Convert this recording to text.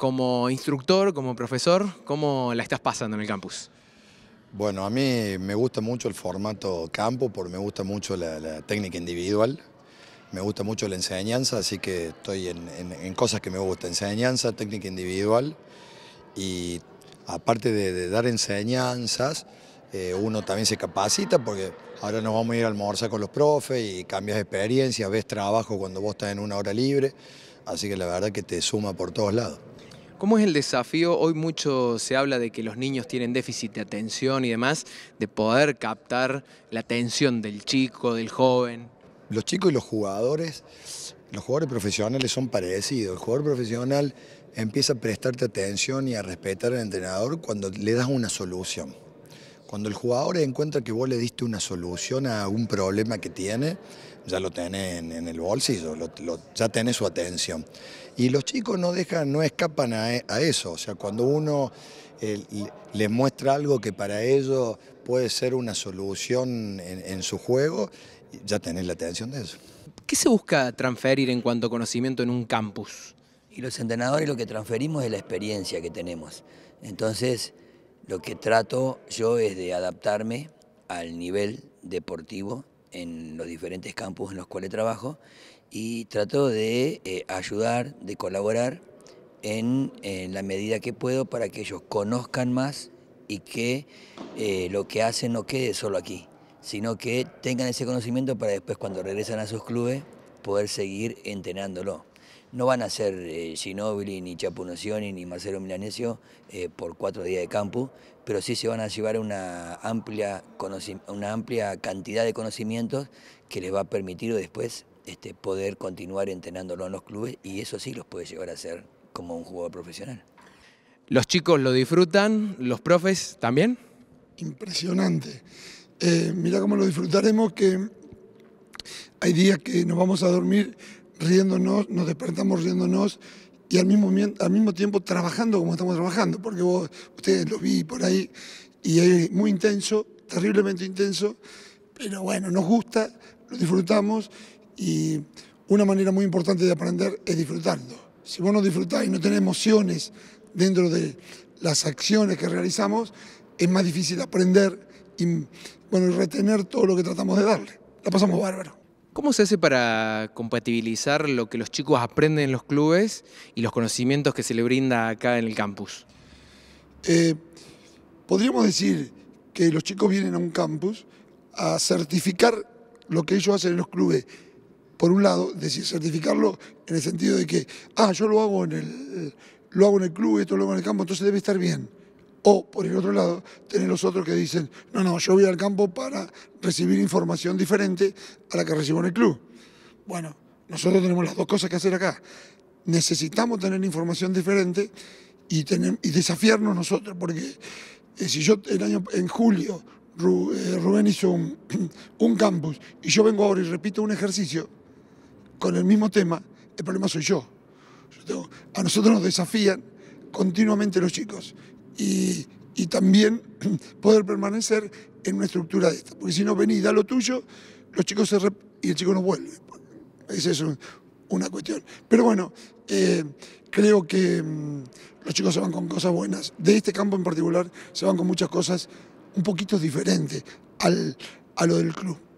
como instructor, como profesor, ¿cómo la estás pasando en el campus? Bueno, a mí me gusta mucho el formato campo, porque me gusta mucho la, técnica individual, me gusta mucho la enseñanza, así que estoy en, cosas que me gustan, enseñanza, técnica individual, y aparte de, dar enseñanzas, eh, uno también se capacita porque ahora nos vamos a ir a almorzar con los profes y cambias experiencia, ves trabajo cuando vos estás en una hora libre, así que la verdad que te suma por todos lados. ¿Cómo es el desafío? Hoy mucho se habla de que los niños tienen déficit de atención y demás, de poder captar la atención del chico, del joven. Los chicos y los jugadores, los jugadores profesionales son parecidos. El jugador profesional empieza a prestarte atención y a respetar al entrenador cuando le das una solución. Cuando el jugador encuentra que vos le diste una solución a un problema que tiene, ya lo tenés en, el bolsillo, ya tenés su atención. Y los chicos no dejan, no escapan a, eso. O sea, cuando uno le les muestra algo que para ellos puede ser una solución en, su juego, ya tenés la atención de eso. ¿Qué se busca transferir en cuanto a conocimiento en un campus? Y los entrenadores lo que transferimos es la experiencia que tenemos. Entonces, lo que trato yo es de adaptarme al nivel deportivo en los diferentes campos en los cuales trabajo y trato de eh, ayudar, de colaborar en, la medida que puedo para que ellos conozcan más y que eh, lo que hacen no quede solo aquí, sino que tengan ese conocimiento para después cuando regresan a sus clubes poder seguir entrenándolo no van a ser eh, Ginobili, ni Chapunocioni, ni Marcelo Milanesio eh, por cuatro días de campo, pero sí se van a llevar una amplia, una amplia cantidad de conocimientos que les va a permitir después este, poder continuar entrenándolo en los clubes y eso sí los puede llevar a ser como un jugador profesional. ¿Los chicos lo disfrutan? ¿Los profes también? Impresionante. Eh, mira cómo lo disfrutaremos que hay días que nos vamos a dormir riéndonos, nos despertamos riéndonos y al mismo, al mismo tiempo trabajando como estamos trabajando, porque vos, ustedes lo vi por ahí y es muy intenso, terriblemente intenso, pero bueno, nos gusta, lo disfrutamos y una manera muy importante de aprender es disfrutando. Si vos no disfrutás y no tenés emociones dentro de las acciones que realizamos, es más difícil aprender y, bueno, retener todo lo que tratamos de darle. La pasamos bárbaro. ¿Cómo se hace para compatibilizar lo que los chicos aprenden en los clubes y los conocimientos que se les brinda acá en el campus? Eh, podríamos decir que los chicos vienen a un campus a certificar lo que ellos hacen en los clubes. Por un lado, decir, certificarlo en el sentido de que, ah, yo lo hago en el, lo hago en el club, esto lo hago en el campo, entonces debe estar bien. O por el otro lado, tener los otros que dicen, no, no, yo voy al campo para recibir información diferente a la que recibo en el club. Bueno, nosotros tenemos las dos cosas que hacer acá. Necesitamos tener información diferente y, tener, y desafiarnos nosotros, porque eh, si yo el año, en julio eh, Rubén hizo un, campus y yo vengo ahora y repito un ejercicio con el mismo tema, el problema soy yo. a nosotros nos desafían continuamente los chicos y, también poder permanecer en una estructura de esta. Porque si no venís, da lo tuyo, los chicos se y el chico no vuelve. Esa es una cuestión. Pero bueno, eh, creo que mm, los chicos se van con cosas buenas. De este campo en particular se van con muchas cosas un poquito diferentes al, a lo del club.